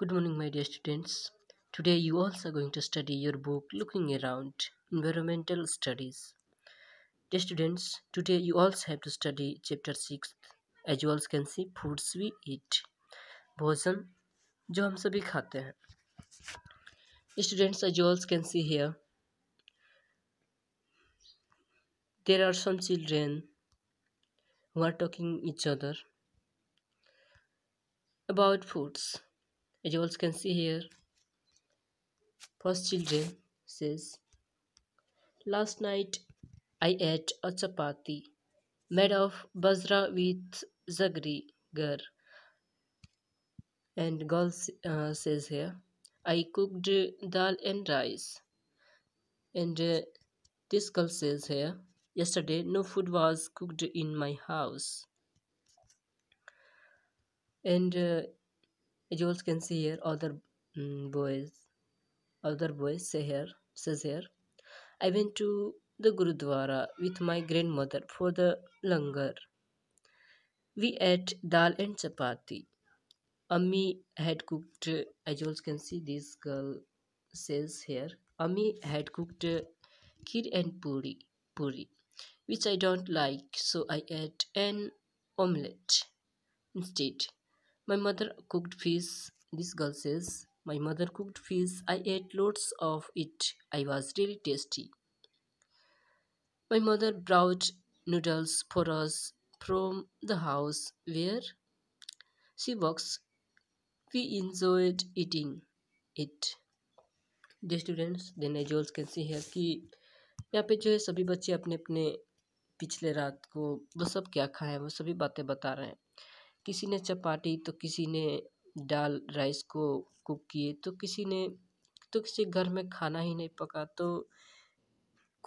Good morning my dear students. Today you also are going to study your book Looking Around Environmental Studies. Dear students, today you also have to study chapter 6 as you also can see foods we eat. भोजन जो हम सभी खाते हैं as you all can see here, there are some children who are talking each other about foods as you also can see here first children says last night i ate a chapati made of basra with zagri gar and girl uh, says here i cooked dal and rice and uh, this girl says here yesterday no food was cooked in my house and uh, as you can see here other um, boys other boys say here says here i went to the gurudwara with my grandmother for the langar we ate dal and chapati ami had cooked as you also can see this girl says here ami had cooked uh, kheer and puri puri which i don't like so i ate an omelette instead My mother cooked fish, this girl says. My mother cooked fish. I ate lots of it. I was really tasty. My mother brought noodles for us from the house where she works. We enjoyed eating it. the students then as all can see here ki यहाँ पे जो है सभी बच्चे अपने अपने पिछले रात को वो सब क्या खाए वो सभी बातें बता रहे हैं किसी ने चपाती तो किसी ने दाल राइस को कुक किए तो किसी ने तो किसी घर में खाना ही नहीं पका तो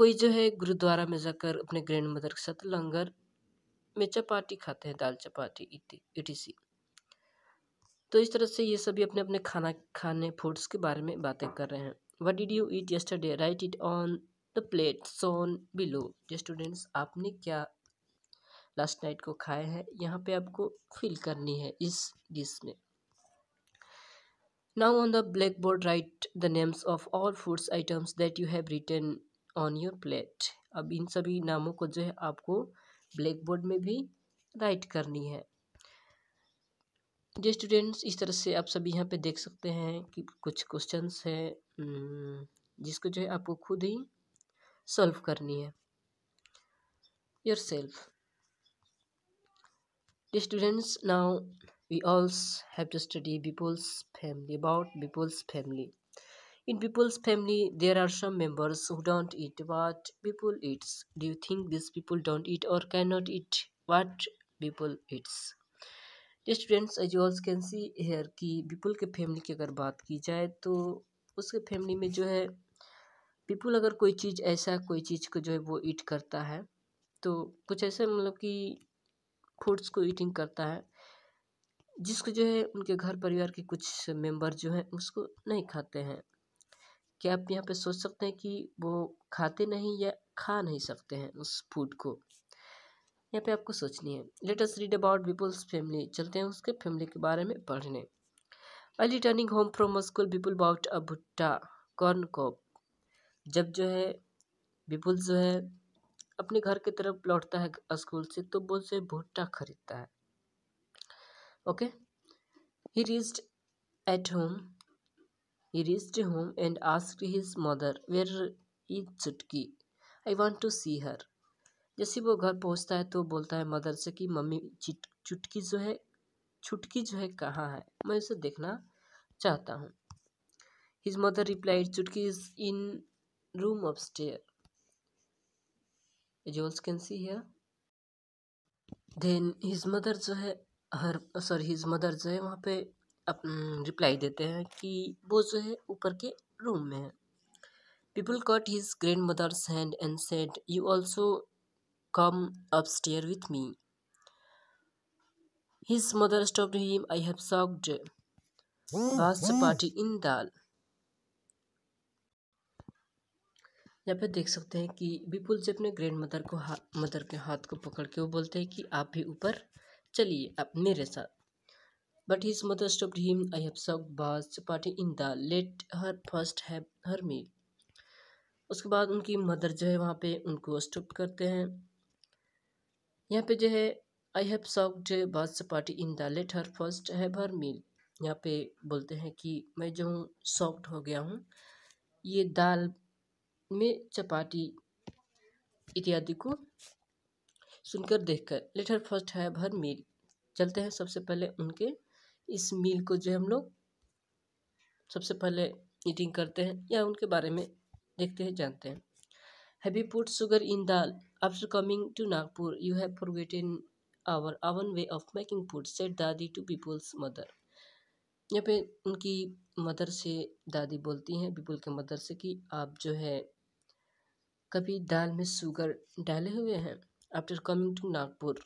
कोई जो है गुरुद्वारा में जाकर अपने ग्रैंड मदर के साथ लंगर में चपाती खाते हैं दाल चपाती इटीसी तो इस तरह से ये सभी अपने अपने खाना खाने फूड्स के बारे में बातें कर रहे हैं what did you eat yesterday write it on the plate shown below students आपने क्या लास्ट नाइट को खाए हैं यहाँ पे आपको फिल करनी है इस डिश में now on the black board write the names of all foods items that you have written on your plate अब इन सभी नामों को जो है आपको ब्लैक बोर्ड में भी राइट करनी है जी स्टूडेंट्स इस तरह से आप सभी यहाँ पे देख सकते हैं कि कुछ क्वेश्चंस हैं जिसको जो है आपको खुद ही सॉल्व करनी है yourself Dear students, now we all have to study people's family, about people's family. In people's family, there are some members who don't eat what people eats. Do you think these people don't eat or cannot eat what people eats? Dear students, as you all can see here कि people के family की अगर बात की जाए तो उसके family में जो है people अगर कोई चीज़ ऐसा कोई चीज़ को जो है वो eat करता है तो कुछ ऐसा मतलब कि फूड्स को ईटिंग करता है जिसको जो है उनके घर परिवार के कुछ मेंबर जो हैं उसको नहीं खाते हैं क्या आप यहाँ पे सोच सकते हैं कि वो खाते नहीं या खा नहीं सकते हैं उस फूड को यहाँ पे आपको सोचनी है let's read about Pipul's family चलते हैं उसके फैमिली के बारे में पढ़ने returning home from school Pipul bought a bhutta corn corp जब जो है विपुल जो है अपने घर की तरफ लौटता है स्कूल से तो वो उसे भुट्टा खरीदता है okay he reached at home he reached home and ask his mother where is Chutki I want to सी हर जैसे वो घर पहुंचता है तो बोलता है मदर से कि मम्मी चुटकी जो है छुटकी जो है कहाँ है मैं उसे देखना चाहता हूँ his mother replied Chutki is in room upstairs as you also can see then his mother जो है हर सॉरी हिज मदर जो है वहाँ पे रिप्लाई देते हैं कि वो जो है ऊपर के रूम में है Pipul caught his grandmother's hand and said you also come stair with me his mother stop him I have soaked party in dal यहाँ पे देख सकते हैं कि विपुल से अपने ग्रैंड मदर को हा, मदर के हाथ को पकड़ के वो बोलते हैं कि आप भी ऊपर चलिए आप मेरे साथ but his mother stop him I have served बास chapati in the let her first have her meal उसके बाद उनकी मदर जो है वहाँ पे उनको स्टॉप करते हैं यहाँ पे जो है आई हैव है बाज chapati in the let her first have her meal यहाँ पे बोलते हैं कि मैं जो हूँ सॉफ्ट हो गया हूँ ये दाल में चपाती इत्यादि को सुनकर देखकर लेटर फर्स्ट है भर मील चलते हैं सबसे पहले उनके इस मील को जो हम लोग सबसे पहले ईटिंग करते हैं या उनके बारे में देखते हैं जानते हैं have you put sugar in dal after coming to Nagpur you have forget in our own way of making food said Dadi to Pipul's mother यहाँ पे उनकी मदर से दादी बोलती हैं बिपुल के मदर से कि आप जो है कभी दाल में शुगर डाले हुए हैं after coming to Nagpur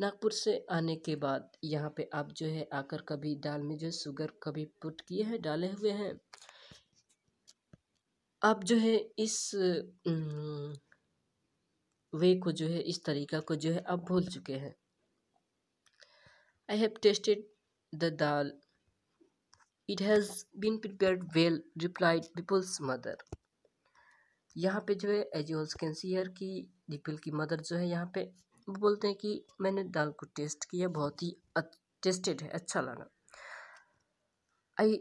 Nagpur से आने के बाद यहाँ पे आप जो है आकर कभी दाल में जो शुगर कभी पुट किए हैं डाले हुए हैं आप जो है इस वे को जो है इस तरीका को जो है आप भूल चुके हैं I have tasted the dal it has been prepared well replied Pipul's mother यहाँ पे जो है एज यू कैन सी की दीपिल की मदर जो है यहाँ पे वो बोलते हैं कि मैंने दाल को टेस्ट किया बहुत ही टेस्टेड है अच्छा लगा I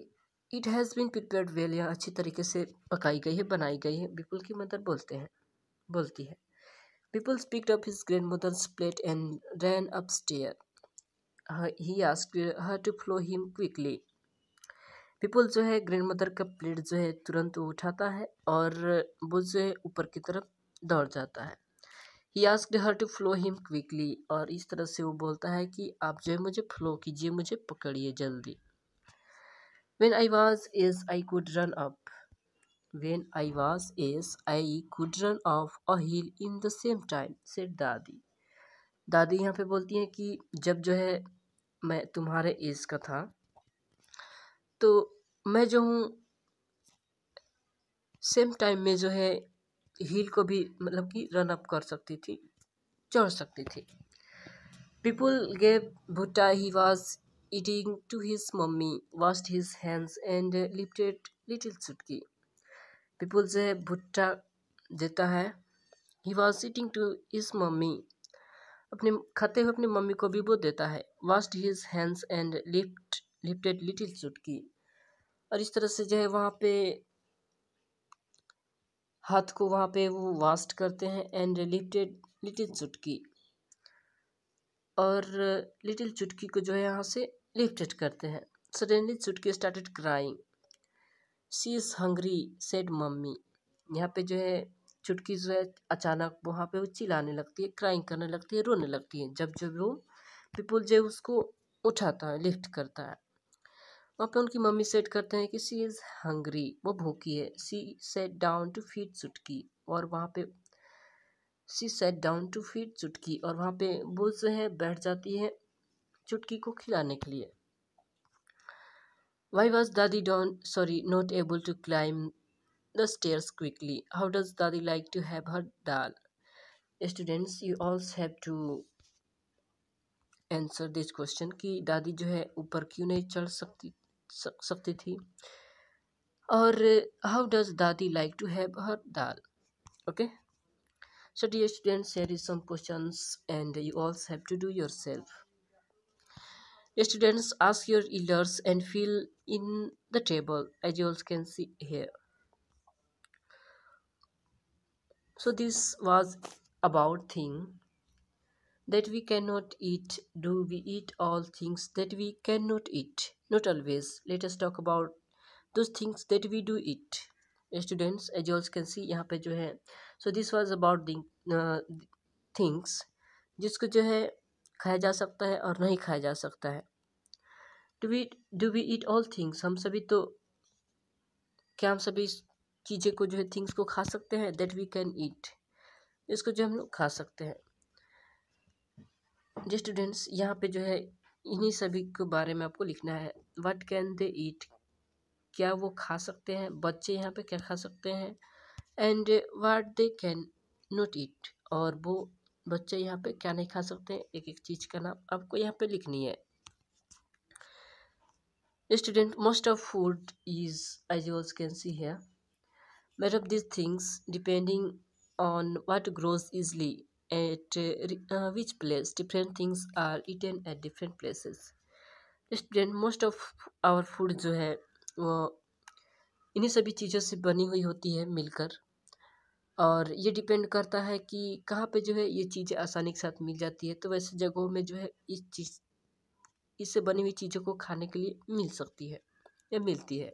it has been prepared well यहाँ अच्छी तरीके से पकाई गई है बनाई गई है बिपुल की मदर बोलते हैं बोलती है up his grandmother's plate and ran up stair he ask her to follow him quickly Pipul जो है ग्रैंड मदर का प्लेट जो है तुरंत उठाता है और वो जो है ऊपर की तरफ दौड़ जाता है he asked her to follow him quickly और इस तरह से वो बोलता है कि आप जो है मुझे फ्लो कीजिए मुझे पकड़िए जल्दी when I was as I could run up when I was as I could run of a hill in the same time से दादी दादी यहाँ पे बोलती हैं कि जब जो है मैं तुम्हारे एज का था तो मैं जो हूँ सेम टाइम में जो है हील को भी मतलब कि रन अप कर सकती थी चढ़ सकती थी Pipul gave bhutta he was eating to his mummy washed his hands, and lifted little Chutki जो से भुट्टा देता है he was eating to his mummy अपने खाते हुए अपनी मम्मी को भी वो देता है washed his hands and lift lifted little Chutki और इस तरह से जो है वहाँ पे हाथ को वहाँ पे वो वास्ट करते हैं एंड लिफ्टेड लिटिल चुटकी और लिटिल चुटकी को जो है यहाँ से लिफ्टेड करते हैं suddenly Chutki started crying she is hungry said mummy यहाँ पे जो है चुटकी जो है अचानक वहाँ पे वो चिल्लाने लगती है क्राइंग करने लगती है रोने लगती है जब जब वो पीपुल जो उसको उठाता है लिफ्ट करता है वहाँ पे उनकी मम्मी सेट करते हैं कि सी इज़ हंग्री वो भूखी है she sat down to feed Chutki और वहाँ पे she sat down to feed Chutki और वहाँ पे वो जो है बैठ जाती है चुटकी को खिलाने के लिए why was Dadi don sorry not able to climb the stairs quickly how does Dadi like to have her dal students you all have to answer this question कि दादी जो है ऊपर क्यों नहीं चढ़ सकती सकती थी और how does Dadi like to have her dal so dear students here is some questions and you also have to do yourself dear students ask your elders and fill in the table as you all can see here so this was about thing that we cannot eat do we eat all things that we cannot eat not always let us talk about those things that we do eat students as you all can see yahan pe jo hai so this was about the uh, things jisko jo hai khaya ja sakta hai aur nahi khaya ja sakta hai do we do we eat all things hum sabhi to kya hum sabhi चीज़ें को जो है things को खा सकते हैं that we can eat इसको जो हम लोग खा सकते हैं जी स्टूडेंट्स यहाँ पे जो है इन्हीं सभी के बारे में आपको लिखना है वट कैन दे ईट क्या वो खा सकते हैं बच्चे यहाँ पे क्या खा सकते हैं and what they can not eat और वो बच्चे यहाँ पे क्या नहीं खा सकते हैं? एक एक चीज़ का नाम आपको यहाँ पे लिखनी है student most of food is I use can see है made of this things depending on what grows easily at uh, which place different things are eaten at different places restaurant most of our food जो है वो इन्हीं सभी चीज़ों से बनी हुई होती है मिलकर और ये डिपेंड करता है कि कहाँ पे जो है ये चीज़ें आसानी के साथ मिल जाती है तो वैसे जगहों में जो है इस चीज़ इससे बनी हुई चीज़ों को खाने के लिए मिल सकती है या मिलती है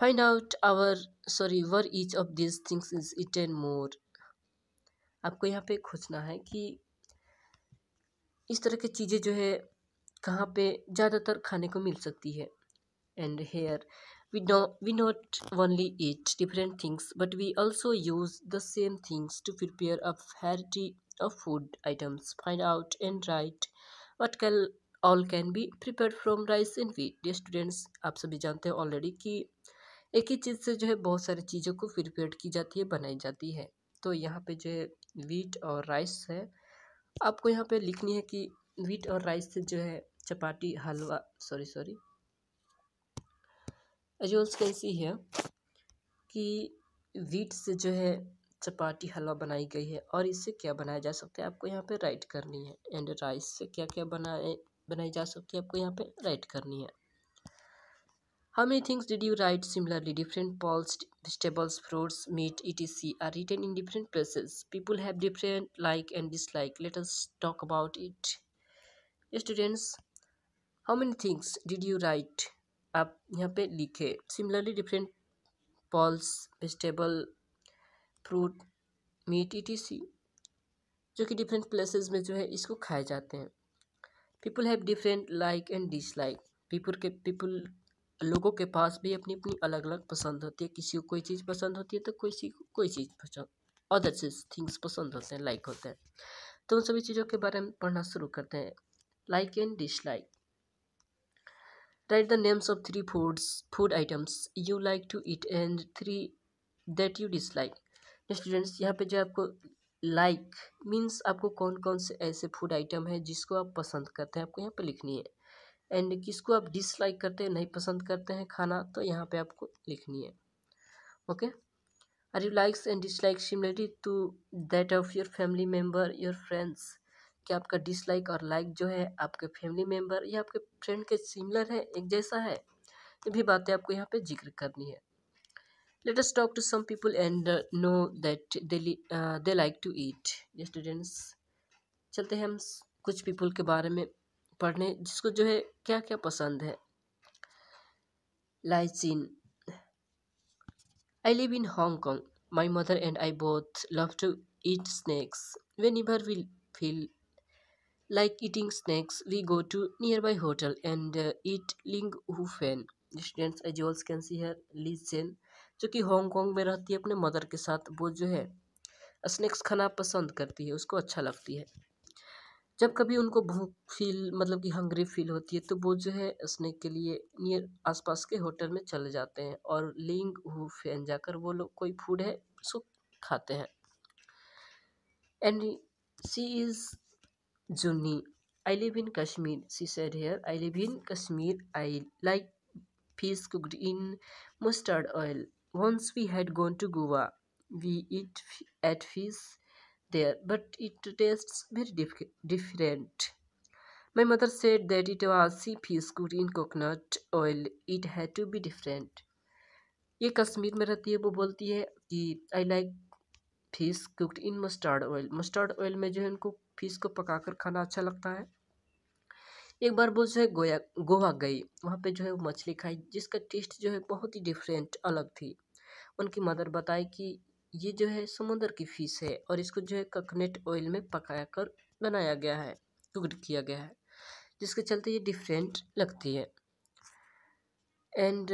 find out our sorry where each of these things is eaten more आपको यहाँ पे खोजना है कि इस तरह की चीज़ें जो है कहाँ पे ज़्यादातर खाने को मिल सकती है and here we know we not only eat different things but we also use the same things to prepare a variety of food items find out and write what can all can be prepare from rice and wheat students आप सभी जानते हैं already कि एक ही चीज़ से जो है बहुत सारी चीज़ों को प्रिपेयर की जाती है बनाई जाती है तो यहाँ पे जो है वीट और राइस है आपको यहाँ पे लिखनी है कि वीट और राइस से जो है चपाटी हलवा सॉरी सॉरी एजोल्स कैसी है कि वीट से जो है चपाटी हलवा बनाई गई है और इससे क्या बनाया जा सकता है आपको यहाँ पे राइट करनी है एंड राइस से क्या क्या बनाए बनाई जा सकती है आपको यहाँ पे राइट करनी है How many things did you write similarly? Different pulsed vegetables, fruits, meat, etc. are written in different places. People have different like and dislike. Let us talk about it. Yes, Students, how many things did you write? Up यहाँ pe likhe. Similarly, different pulses vegetable, fruit, meat, etc. जो कि different places में जो है इसको खाए जाते हैं people have different like and dislike people के पीपल लोगों के पास भी अपनी अपनी अलग अलग पसंद होती है किसी को कोई चीज़ पसंद होती है तो किसी को कोई चीज़ पसंद अदर चीज थिंग्स पसंद होते हैं लाइक होते हैं तो उन सभी चीज़ों के बारे में पढ़ना शुरू करते हैं like and dislike write the names of three foods food items you like to eat and three that you dislike students यहाँ पे जो आपको लाइक like, मीन्स आपको कौन कौन से ऐसे फूड आइटम है जिसको आप पसंद करते हैं आपको यहाँ पे लिखनी है एंड किसको आप डिसलाइक करते हैं नहीं पसंद करते हैं खाना तो यहाँ पे आपको लिखनी है okay are you likes and dislike similarity to that of your family member your friends क्या आपका डिसलाइक और लाइक जो है आपके फैमिली मेम्बर या आपके फ्रेंड के सिमिलर है एक जैसा है ये भी बातें आपको यहाँ पे जिक्र करनी है let us talk to some people and know that they like to eat students चलते हैं हम कुछ पीपल के बारे में पढ़ने जिसको जो है क्या क्या पसंद है Lai Sin I live in Hong Kong my mother and I both love to eat snacks whenever we feel like eating snacks we go to nearby hotel and eat ling hu fan students आई जी can see her लीजेन जो कि Hong Kong में रहती है अपने mother के साथ वो जो है स्नैक्स खाना पसंद करती है उसको अच्छा लगती है जब कभी उनको भूख फील मतलब कि हंग्री फील होती है तो वो जो है स्नैक के लिए नियर आसपास के होटल में चले जाते हैं और लिंग हु फैन जाकर वो लोग कोई फूड है उसको खाते हैं and she is Junni I live in Kashmir she said here I live in Kashmir I like fish cooked in mustard oil once we had gone to Goa we eat at fish there but it tastes very diff different my mother said that it was sea fish good in coconut oil it had to be different ये कश्मीर में रहती है वो बोलती है कि I like fish cooked in mustard oil mustard oil में जो है उनको फिश को पकाकर khana acha lagta hai एक बार वो जो है गोया गोवा गई वहाँ पे जो है वो मछली खाई जिसका टेस्ट जो है बहुत ही डिफरेंट अलग थी उनकी मदर बताई कि ये जो है समुद्र की फिश है और इसको जो है कोकोनट ऑयल में पकाया कर बनाया गया है कुकड किया गया है जिसके चलते ये डिफरेंट लगती है and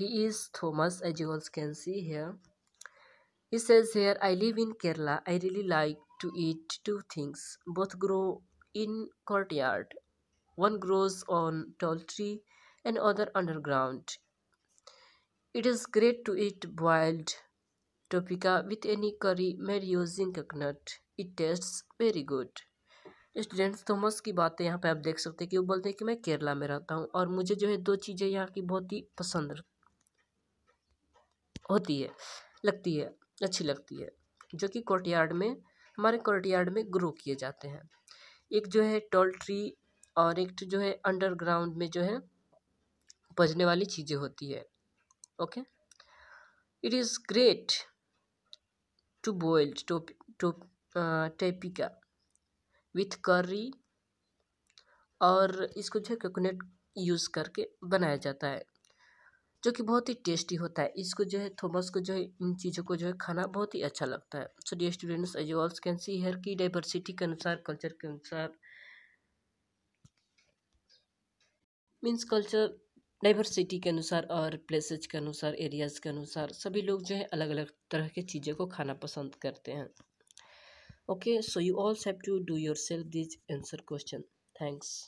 he is Thomas as you all can see here इस says here I live in Kerala I really like to eat two things both grow in courtyard one grows on tall tree and other underground it is great to eat boiled topica with any curry made using coconut. It tastes very good. Students Thomas की बातें यहाँ पे आप देख सकते हैं कि वो बोलते हैं कि मैं केरला में रहता हूँ और मुझे जो है दो चीज़ें यहाँ की बहुत ही पसंद होती है लगती है अच्छी लगती है जो कि कोर्टयार्ड में हमारे यार्ड में ग्रो किए जाते हैं एक जो है टोल ट्री और एक जो है अंडरग्राउंड में जो है बजने वाली चीज़ें होती है okay it is great to boiled top, to uh, tapioca with curry और इसको जो है कोकोनट यूज़ करके बनाया जाता है जो कि बहुत ही टेस्टी होता है इसको जो है थोमस को जो है इन चीज़ों को जो है खाना बहुत ही अच्छा लगता है so dear students as all can see here की डाइवर्सिटी के अनुसार कल्चर के अनुसार मीन्स कल्चर डाइवर्सिटी के अनुसार और प्लेसेज के अनुसार एरियाज़ के अनुसार सभी लोग जो है अलग अलग तरह के चीज़ों को खाना पसंद करते हैं okay so you all have to do yourself these answer question thanks